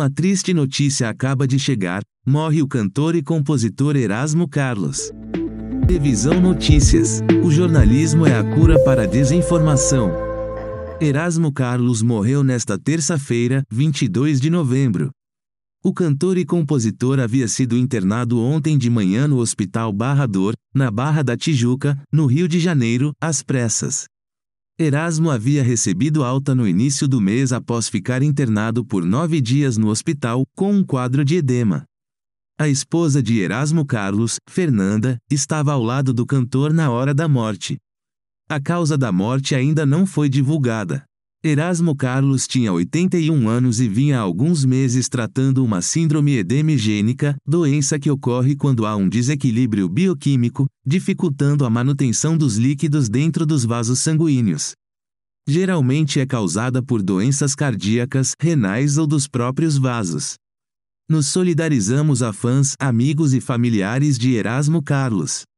Uma triste notícia acaba de chegar: morre o cantor e compositor Erasmo Carlos. Revisão Notícias: O jornalismo é a cura para a desinformação. Erasmo Carlos morreu nesta terça-feira, 22 de novembro. O cantor e compositor havia sido internado ontem de manhã no Hospital Barra Dor, na Barra da Tijuca, no Rio de Janeiro, às pressas. Erasmo havia recebido alta no início do mês após ficar internado por nove dias no hospital, com um quadro de edema. A esposa de Erasmo Carlos, Fernanda, estava ao lado do cantor na hora da morte. A causa da morte ainda não foi divulgada. Erasmo Carlos tinha 81 anos e vinha há alguns meses tratando uma síndrome edemigênica, doença que ocorre quando há um desequilíbrio bioquímico, dificultando a manutenção dos líquidos dentro dos vasos sanguíneos. Geralmente é causada por doenças cardíacas, renais ou dos próprios vasos. Nos solidarizamos a fãs, amigos e familiares de Erasmo Carlos.